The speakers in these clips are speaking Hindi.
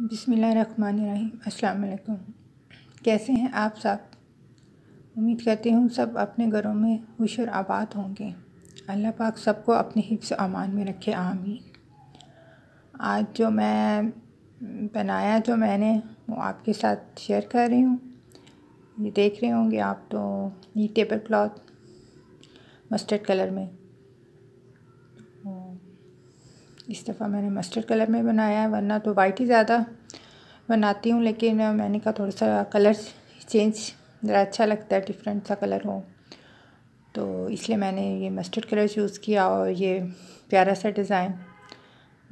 अस्सलाम वालेकुम कैसे हैं आप सब उम्मीद करती हूँ सब अपने घरों में खुश और आबाद होंगे अल्लाह पाक सबको अपने हिफ्स अमान में रखे आमीन आज जो मैं बनाया जो मैंने वो आपके साथ शेयर कर रही हूँ ये देख रहे होंगे आप तो ये टेबल क्लॉथ मस्टर्ड कलर में इस दफ़ा मैंने मस्टर्ड कलर में बनाया है वरना तो वाइट ही ज़्यादा बनाती हूँ लेकिन मैंने कहा थोड़ा सा कलर चेंज ज़रा अच्छा लगता है डिफरेंट सा कलर हो तो इसलिए मैंने ये मस्टर्ड कलर चूज़ किया और ये प्यारा सा डिज़ाइन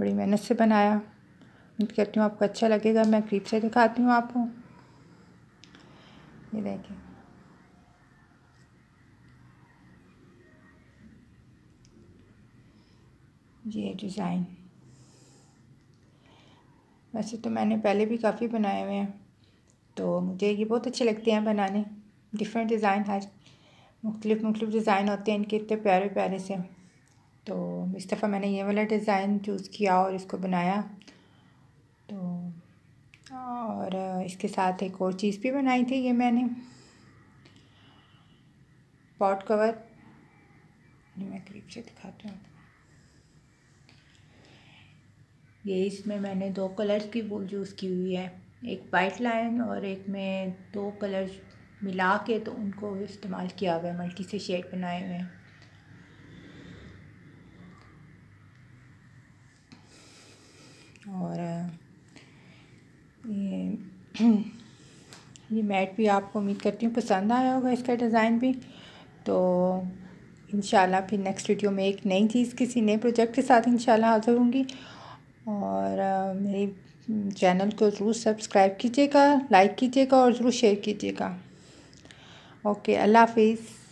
बड़ी मेहनत से बनाया उम्मीद करती हूँ आपको अच्छा लगेगा मैं क्रीप से दिखाती हूँ आपको ये देखें ये डिज़ाइन वैसे तो मैंने पहले भी काफ़ी बनाए हुए हैं तो मुझे ये बहुत अच्छे लगते हैं बनाने डिफरेंट डिज़ाइन हर मुख्तलिफ मुख्तलिफ डिज़ाइन होते हैं इनके इतने प्यारे प्यारे से तो इस दफ़ा मैंने ये वाला डिज़ाइन चूज़ किया और इसको बनाया तो और इसके साथ एक और चीज़ भी बनाई थी ये मैंने पॉट कवर मैं करीब से दिखाती हूँ ये इसमें मैंने दो कलर्स की वूल यूज़ की हुई है एक वाइट लाइन और एक में दो कलर्स मिला के तो उनको इस्तेमाल किया हुआ है मल्टी से शेड बनाए हुए हैं और ये ये मैट भी आपको उम्मीद करती हूँ पसंद आया होगा इसका डिज़ाइन भी तो इन फिर नेक्स्ट वीडियो में एक नई चीज़ किसी नए प्रोजेक्ट के साथ इन हाज़िर होंगी और मेरी चैनल को ज़रूर सब्सक्राइब कीजिएगा लाइक कीजिएगा और ज़रूर शेयर कीजिएगा ओके अल्लाह हाफिज़